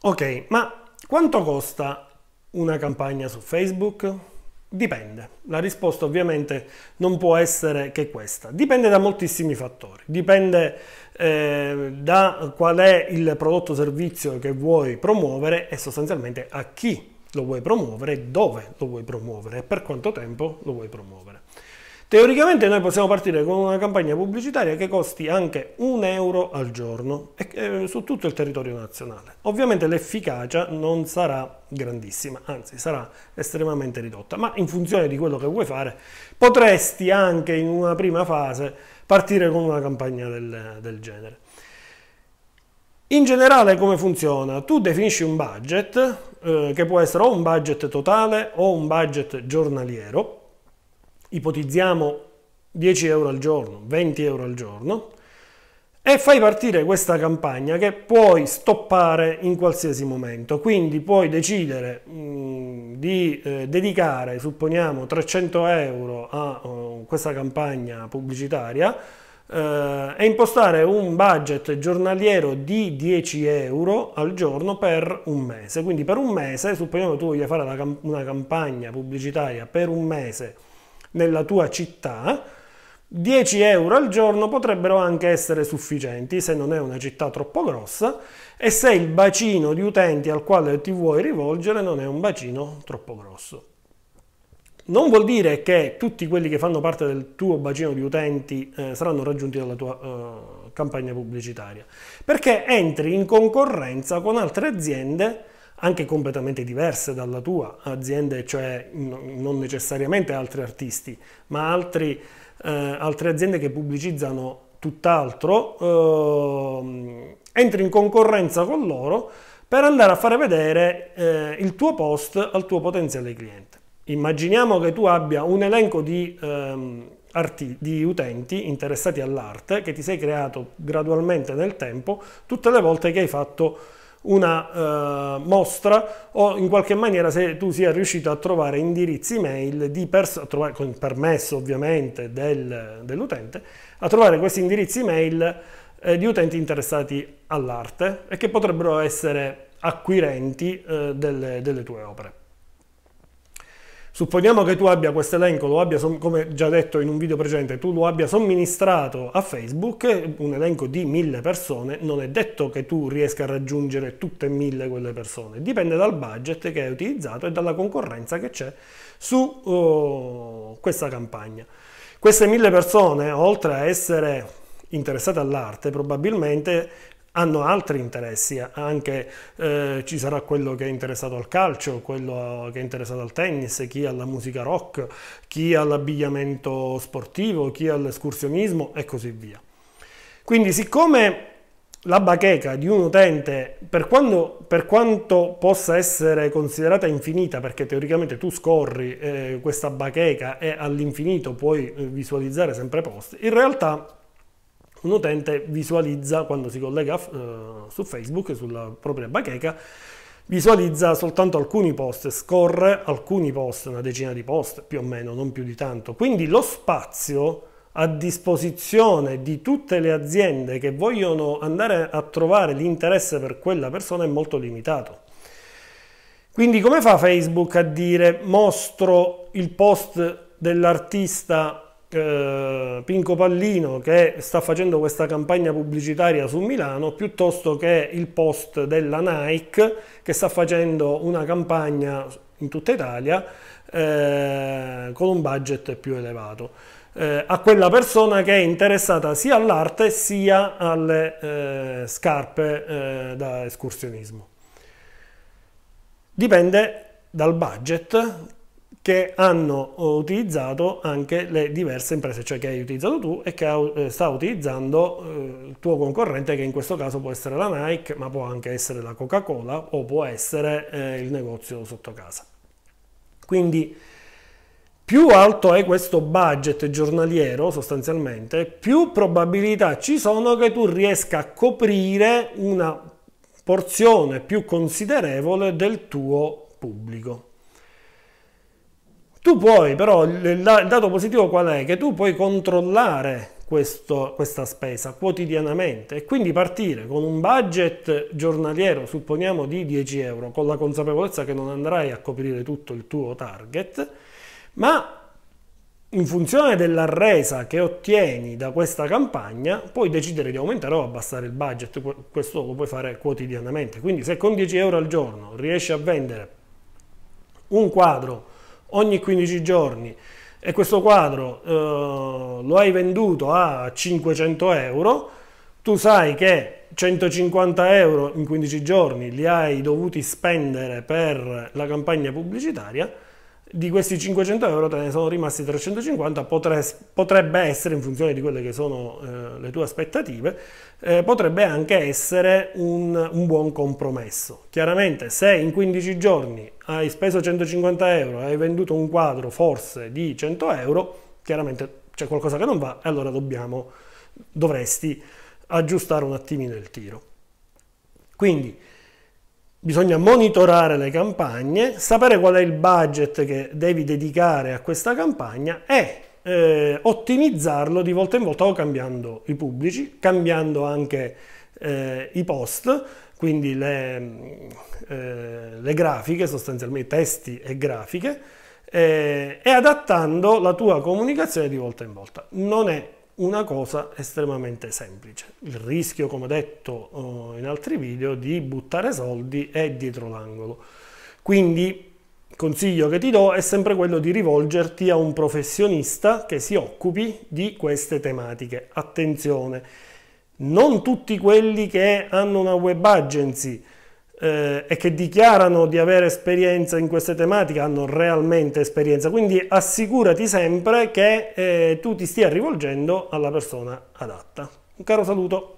Ok, ma quanto costa una campagna su Facebook? Dipende. La risposta ovviamente non può essere che questa. Dipende da moltissimi fattori. Dipende eh, da qual è il prodotto o servizio che vuoi promuovere e sostanzialmente a chi lo vuoi promuovere, dove lo vuoi promuovere e per quanto tempo lo vuoi promuovere. Teoricamente noi possiamo partire con una campagna pubblicitaria che costi anche un euro al giorno eh, su tutto il territorio nazionale. Ovviamente l'efficacia non sarà grandissima, anzi sarà estremamente ridotta, ma in funzione di quello che vuoi fare potresti anche in una prima fase partire con una campagna del, del genere. In generale come funziona? Tu definisci un budget, eh, che può essere o un budget totale o un budget giornaliero, ipotizziamo 10 euro al giorno, 20 euro al giorno, e fai partire questa campagna che puoi stoppare in qualsiasi momento. Quindi puoi decidere mm, di eh, dedicare, supponiamo, 300 euro a eh, questa campagna pubblicitaria eh, e impostare un budget giornaliero di 10 euro al giorno per un mese. Quindi per un mese, supponiamo tu voglia fare una campagna pubblicitaria per un mese nella tua città, 10 euro al giorno potrebbero anche essere sufficienti se non è una città troppo grossa e se il bacino di utenti al quale ti vuoi rivolgere non è un bacino troppo grosso. Non vuol dire che tutti quelli che fanno parte del tuo bacino di utenti eh, saranno raggiunti dalla tua eh, campagna pubblicitaria, perché entri in concorrenza con altre aziende anche completamente diverse dalla tua, aziende cioè non necessariamente altri artisti, ma altri, eh, altre aziende che pubblicizzano tutt'altro, eh, entri in concorrenza con loro per andare a fare vedere eh, il tuo post al tuo potenziale cliente. Immaginiamo che tu abbia un elenco di, ehm, arti- di, utenti interessati all'arte che ti sei creato gradualmente nel tempo tutte le volte che hai fatto una eh, mostra o in qualche maniera se tu sia riuscito a trovare indirizzi mail di persone, con il permesso ovviamente del, dell'utente, a trovare questi indirizzi mail eh, di utenti interessati all'arte e che potrebbero essere acquirenti eh, delle, delle tue opere. Supponiamo che tu abbia questo elenco, lo abbia, come già detto in un video precedente, tu lo abbia somministrato a Facebook, un elenco di mille persone, non è detto che tu riesca a raggiungere tutte mille quelle persone, dipende dal budget che hai utilizzato e dalla concorrenza che c'è su oh, questa campagna. Queste mille persone, oltre a essere interessate all'arte, probabilmente hanno altri interessi, anche eh, ci sarà quello che è interessato al calcio, quello che è interessato al tennis, chi alla musica rock, chi all'abbigliamento sportivo, chi all'escursionismo e così via. Quindi siccome la bacheca di un utente, per, quando, per, quanto possa essere considerata infinita, perché teoricamente tu scorri eh, questa bacheca e all'infinito puoi eh, visualizzare sempre post, in realtà un utente visualizza quando si collega uh, su Facebook, sulla propria bacheca, visualizza soltanto alcuni post, scorre alcuni post, una decina di post più o meno, non più di tanto. Quindi lo spazio a disposizione di tutte le aziende che vogliono andare a trovare l'interesse per quella persona è molto limitato. Quindi come fa Facebook a dire mostro il post dell'artista eh, Pinco Pallino che sta facendo questa campagna pubblicitaria su Milano piuttosto che il post della Nike che sta facendo una campagna in tutta Italia eh, con un budget più elevato eh, a quella persona che è interessata sia all'arte sia alle eh, scarpe eh, da escursionismo. Dipende dal budget che hanno eh, utilizzato anche le diverse imprese, cioè che hai utilizzato tu e che eh, sta utilizzando eh, il tuo concorrente, che in questo caso può essere la Nike, ma può anche essere la Coca-Cola o può essere il negozio sotto casa. Quindi più alto è questo budget giornaliero sostanzialmente, più probabilità ci sono che tu riesca a coprire una porzione più considerevole del tuo pubblico. Tu puoi però, il dato positivo qual è? Che tu puoi controllare questo, questa spesa quotidianamente e quindi partire con un budget giornaliero, supponiamo di 10 euro, con la consapevolezza che non andrai a coprire tutto il tuo target, ma in funzione della resa che ottieni da questa campagna, puoi decidere di aumentare o abbassare il budget, questo lo puoi fare quotidianamente. Quindi se con 10 euro al giorno riesci a vendere un quadro ogni 15 giorni e questo quadro eh, lo hai venduto a 500 euro, tu sai che 150 euro in 15 giorni li hai dovuti spendere per la campagna pubblicitaria, di questi 500 euro te ne sono rimasti 350, potre, potrebbe essere in funzione di quelle che sono eh, le tue aspettative, eh, potrebbe anche essere un, un, buon compromesso. Chiaramente se in 15 giorni hai speso 150 euro e hai venduto un quadro forse di 100 euro, chiaramente c'è qualcosa che non va e allora dobbiamo, dovresti aggiustare un attimino il tiro. Quindi bisogna monitorare le campagne, sapere qual è il budget che devi dedicare a questa campagna e eh, ottimizzarlo di volta in volta o cambiando i pubblici, cambiando anche eh, i post, quindi le, eh, le, grafiche, sostanzialmente testi e grafiche, eh, e adattando la tua comunicazione di volta in volta. Non è una cosa estremamente semplice. Il rischio, come detto eh, in altri video, di buttare soldi è dietro l'angolo. Quindi il consiglio che ti do è sempre quello di rivolgerti a un professionista che si occupi di queste tematiche. Attenzione, non tutti quelli che hanno una web agency eh, e che dichiarano di avere esperienza in queste tematiche hanno realmente esperienza, quindi assicurati sempre che eh, tu ti stia rivolgendo alla persona adatta. Un caro saluto.